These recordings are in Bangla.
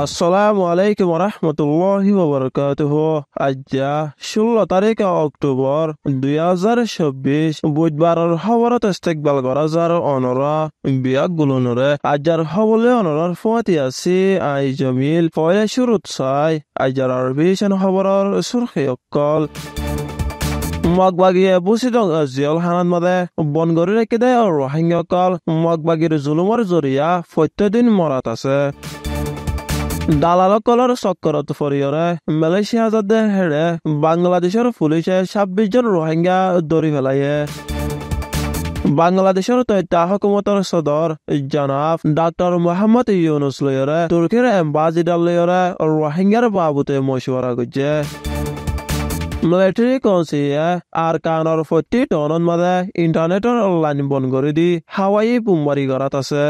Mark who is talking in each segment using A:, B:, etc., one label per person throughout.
A: আসসালামু আলাইকুম রহমতুল্লাহ ববরকাতহ আজ্জা ষোলো তারিখ অক্টোবর দুই হাজার চব্বিশ বুধবার খবৰত ইস্তেকবাল কৰা যাৰ অনৰা বিয়াক গুলনৰে আজ্জাৰ হবলে অনৰাৰ ফুয়াতি আছে আই জমিল পয়লা চুৰুত চাই আজ্জাৰ আৰবি চেন সুরখে অকল মগবাগিয়ে বুচিদং জিয়ল হানান মাদে বনগৰি ৰাখি রোহিঙ্গা আৰু মগবাগির মগবাগীৰ জরিয়া জৰিয়া সত্যদিন মৰাত আছে দালাল কলর চক্করত ফরিয়রে মালয়েশিয়া যাদে হেড়ে বাংলাদেশের পুলিশে ছাব্বিশ জন রোহিঙ্গা ধরি ফেলাইয়ে বাংলাদেশের তথ্য হকুমতর সদর জনাব ডাক্তার মোহাম্মদ ইউনুস লয়রে তুর্কির এম্বাসিডার লয়রে রোহিঙ্গার বাবুতে মশওয়ারা করছে মিলিটাৰী কনচিয়ে আৰ কাণৰ ফটি টনত মাজে ইণ্টাৰনেটৰ অনলাইন বন্ধ কৰি দি হাৱাই বোমবাৰী কৰাত আছে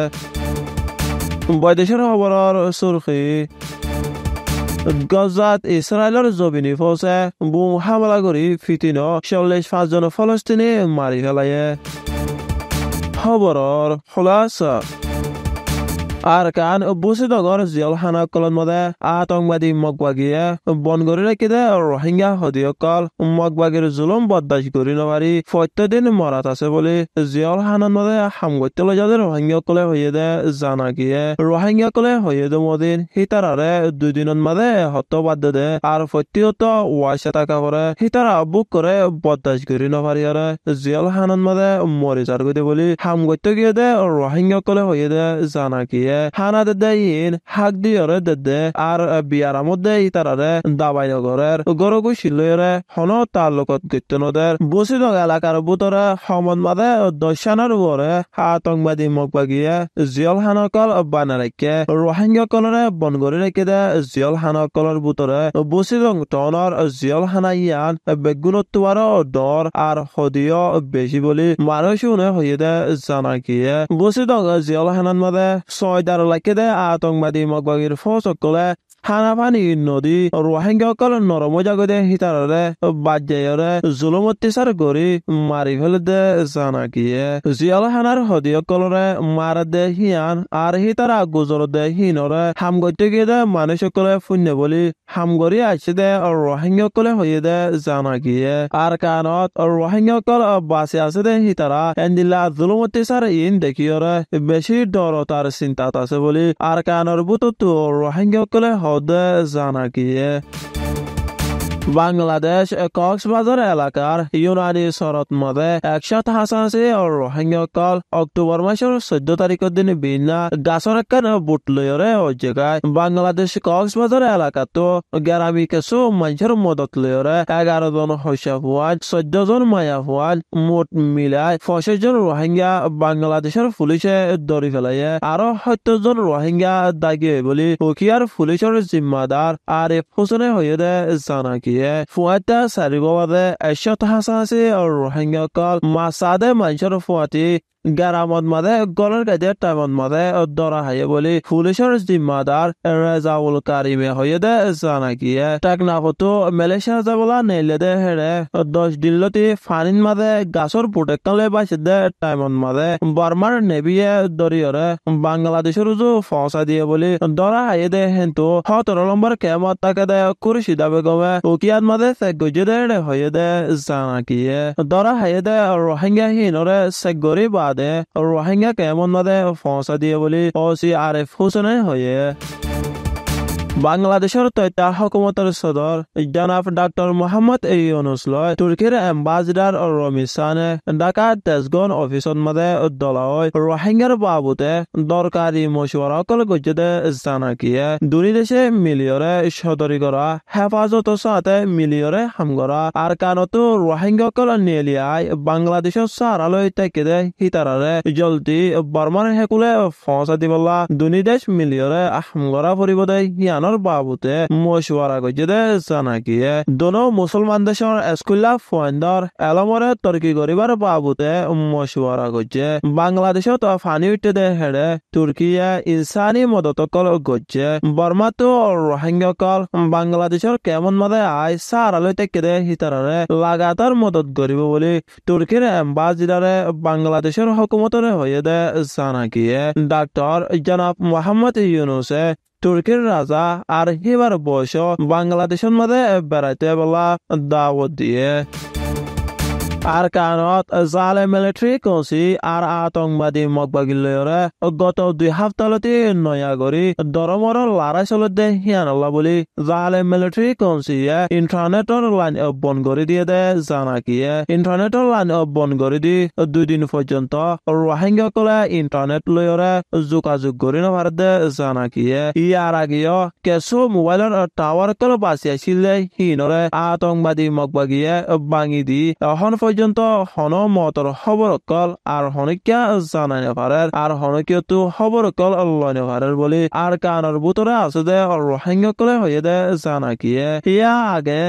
A: باید باjdejara سرخی، گازات را زبینی فوسه بوم حمله گری فیتینا شولش فزان فلسطینی لیه هبرار خلاصه আর কান হানা কলন মদে arkaan মগবা গিয়ে বন গরি রাখি দে রোহিঙ্গা rohingya hodiokol mogwagir জুলম বদাস গরি নবারি ফত্যদিন মরাত আছে বলে জিয়ল হানন মদে হামগত্য যাদের রোহিঙ্গা কলে হয়ে দে জানা গিয়ে রোহিঙ্গা কলে হয়ে দে মদিন হিতারারে দুদিনত মাদে হত বাদ দে আর ফত্যত ওয়াইসে টাকা করে হিতারা বুক করে বদাস গরি নবারি আরে জিয়ল হানন মদে মরি যার গতি বলে হামগত্য গিয়ে দে রোহিঙ্গা কলে হয়ে দে জানা গিয়ে হানাদের দেইন হাক দিয়রে দে আর বিয়ারামত দেই তারারে দাবাইন ঘরের গর গৈছিলরে হন তালুকত কীর্তনদের বসিদ এলাকার বুতরে সমন মাদে দশানার উপরে আতঙ্কবাদী মগবাগিয়ে জিয়ল হানকল বানা রেখে রোহিঙ্গাকলরে বনগরি রেখে দে জিয়ল হানকলর বুতরে বসিদ টনৰ জিয়ল হানাইয়ান বেগুণত্বার ডর আর সদীয় বেশি বলি মানুষ শুনে হইয়ে দে জানা গিয়ে বসিদ জিয়ল হানান মাদে ছয় foydalaniladigan atomga demagogiya ruh sokkala হানাফানির নদী রোহিঙ্গাসকল নরমজাগতে হিতাররে বাজ্যায়রে জুলুম অত্যাচার কৰি মাৰি ফেলে দে জানাকিয়ে জিয়াল হানার হদিসকলরে মারা দে হিয়ান আর হিতারা গুজর দে হিনরে হামগত্য গিয়ে দে মানুষসকলে শূন্য বলি হামগৰি আছে দে রোহিঙ্গাসকলে হয়ে দে জানাকিয়ে আর কানত রোহিঙ্গাসকল বাঁচে আছে দে হিতারা এন্দিলা জুলুম অত্যাচার ইন দেখিয়রে বেশি ডর তার চিন্তাত আছে বলি আর কানৰ বুটতো রোহিঙ্গাসকলে হয় oda za বাংলাদেশ কক্সবাজার এলাকার ইউনানি শরত মদে একশত হাসাহাসি ও রোহিঙ্গকল অক্টোবর মাসের চোদ্দ তারিখের দিন বিনা গাছর একখান বুট লয়রে জায়গায় বাংলাদেশ কক্সবাজার এলাকাতো গ্রামী কিছু মানুষের মদত লয়রে এগারো জন হইসা হওয়ান চোদ্দ জন মায়া হওয়ান মোট মিলায় পঁচিশ জন রোহিঙ্গা বাংলাদেশের পুলিশে ধরি ফেলাইয়ে আরো সত্তর জন রোহিঙ্গা দাগি বলে উকিয়ার পুলিশের জিম্মাদার আর এফ হোসেনে হয়ে দেয় জানা কি diye Fuat'ta Sarıgova'da eşya tahasası Rohingya kal masada manşar Fuat'i গ্রামত মাঝে গলের কাজে টাইমত মাঝে দরা হাইয়ে বলি পুলিশের জিম্মাদার রেজাউল কারিমে হয়ে দে জানা গিয়ে টেকনাফতো মালয়েশিয়া যাবলা নেইলে দে হেরে দশ দিন লতি ফানিন মাঝে গাছর প্রোটেকলে বাইছে দে টাইমত মাঝে বার্মার নেবিয়ে দরিয়রে বাংলাদেশের উজু ফসা দিয়ে বলি দরা হাইয়ে দে হেন্তু সতের নম্বর কেমত তাকে দে কুরিশি দাবে গমে উকিয়াত মাঝে চেক গজে দে হয়ে দে জানা গিয়ে দরা হাইয়ে দে রোহিঙ্গা হিনরে চেক গরি বা বাদে রোহিঙ্গা কেমন বাদে ফসা দিয়ে বলি ও সি আরিফ হোসেনের হয়ে বাংলাদেশৰ তথ্য সকুমতৰ চদৰ জনাব ডাক্টৰ মহম্মদ এ ইউনুছ লৈ তুৰ্কীৰ এম্বাছডাৰ আৰু ৰমেশ চানে ডাকাৰ তেজগন অফিচত মাজে দলহৈ ৰোহিংগাৰ বাবদে দৰকাৰী মচুৱাৰসকল গজ্যতে জানাকীয়ে দুই দেশে মিলিয়ৰে সদৰি কৰা হেফাজতৰ চাহে মিলিয়ৰে সামগৰা আৰু কানতো ৰোহিংগাসকল নেলিয়াই বাংলাদেশৰ চাৰালৈ টেকেদে সীতাৰাৰে জল্দি বৰ্মাৰ হেকুলে ফঁচা দিবলা দুই দেশ মিলিয়ৰে সামগৰা ফুৰিব দে জানার বাবুতে মশওয়ারা করছে দেশা নাকি দোনো মুসলমান দেশের স্কুলা ফয়েন্দর এলমরে তর্কি করিবার বাবুতে মশওয়ারা করছে বাংলাদেশও তো ফানি উঠে দে হেড়ে তুর্কি ইনসানি মদত কল করছে বর্মা তো রোহিঙ্গা কল বাংলাদেশের কেমন আই সার আলো থেকে দে হিতারারে লাগাতার মদত করিব বলে তুর্কির এম্বাসিডারে বাংলাদেশের হকুমতরে হয়ে দে সানাকিয়ে ডাক্তার জনাব মোহাম্মদ ইউনুসে তুর্কির রাজা আর হেবার বয়স বাংলাদেশের মাঝে বেড়াইতে বলা দাওয়াত দিয়ে Arkanot Zale Military Council আর আতঙ্কবাদী মগবাগিল্লয়রে গত দুই হাফতালতে নয়াগরি দরমর লারাই চলতে হিয়ানল্লা বলি জালে মিলিটারি কাউন্সিলে ইন্টারনেটর লাইন বন্ধ করে দিয়ে দে জানা কি ইন্টারনেটর লাইন বন্ধ করে দি দুদিন পর্যন্ত রোহিঙ্গা কলে ইন্টারনেট লয়রে যোগাযোগ করে নভারে দে জানা কি ইয়ার আগেও কিছু মোবাইলের টাওয়ার কল বাঁচিয়েছিলে হিনরে আতঙ্কবাদী মগবাগিয়ে বাঙি দি এখন পর্যন্ত হন মতর খবর কল আর হনিকা জানাই নেভারের আর হনকীয় তো খবর কল আল্লাহ নেভারের বলি আর কানের বুতরে আছে দে রোহিঙ্গা কলে হয়ে দে জানা কিয়ে ইয়া আগে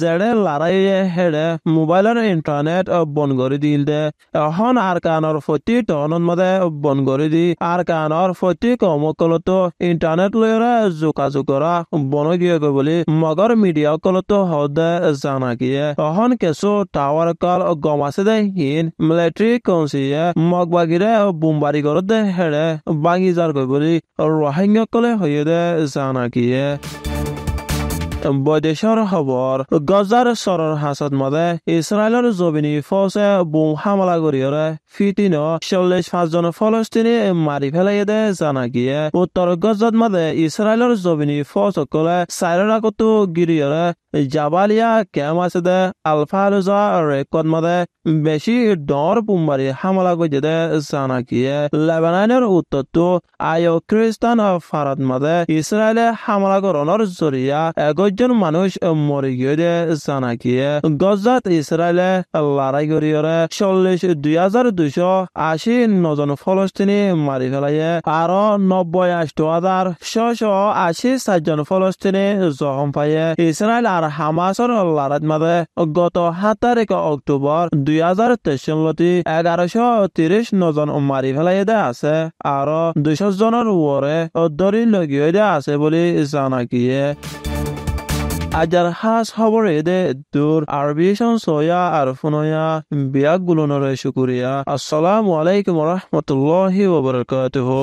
A: জেড়ে লারাইয়ে হেড়ে মোবাইলের ইন্টারনেট বন করে দিল দে এখন আর কানের প্রতি টনন মধ্যে বন করে দি আর ফতি প্রতি কমকলত ইন্টারনেট লয়রা যোগাযোগ করা বন গিয়ে বলি মগর মিডিয়া কলত হদে জানা গিয়ে অহন কেসু টাওয়ার কল গমাছে হিন মিলিটারি কাউন্সিলে মগবাগিরে বোমবারি করতে হেড়ে বাঙি যার কই বলি রোহিঙ্গা কলে হইয়ে দে জানা কিয়ে বৈদেশৰ খবৰ গজাৰ চৰৰ হাছত মতে ইছৰাইলৰ জমিনী ফৌজে বোম হামলা কৰিৰে ফিটিন চল্লিশ পাঁচজন ফলস্তিনী মাৰি পেলাই দে জানা গিয়ে উত্তৰ গজত মাদে ইছৰাইলৰ জমিনী ফৌজসকলে চাইৰাকতো গিৰিয়ৰে জাবালিয়া কেম আছে দে আলফা রোজা রেকর্ড মাদে বেশি ডর পুমবারি হামলা করে দে জানা গিয়ে লেবাননের উত্তর তো আয় খ্রিস্টান ফারাত মাদে ইসরায়েলে হামলা করণের জরিয়া এগো একজন মানুষ মরে গিয়ে সানাকিয়ে গজাত ইসরায়েলে লড়াই করিয়ে চল্লিশ দুই হাজার দুইশো আশি নজন ফলস্তিনি মারি ফেলাইয়ে আরো নব্বই আষ্ট হাজার ছশ আশি চারজন ফলস্তিনি জখম পাইয়ে ইসরায়েল আর হামাসর লড়াইত মাঝে গত সাত তারিখ অক্টোবর দুই হাজার তেইশ লতি এগারোশো তিরিশ নজন মারি ফেলাইয়ে দে আছে আৰু দুইশ জনৰ ওৱৰে অদৰি লগীয়া আছে বুলি জানাকিয়ে আজার হাস খবর এদে দূর আরবি সয়া আর ফুনয়া বিয়াক গুলনরে শুকুরিয়া আসসালামু আলাইকুম রহমতুল্লাহি ওবরকাতুহ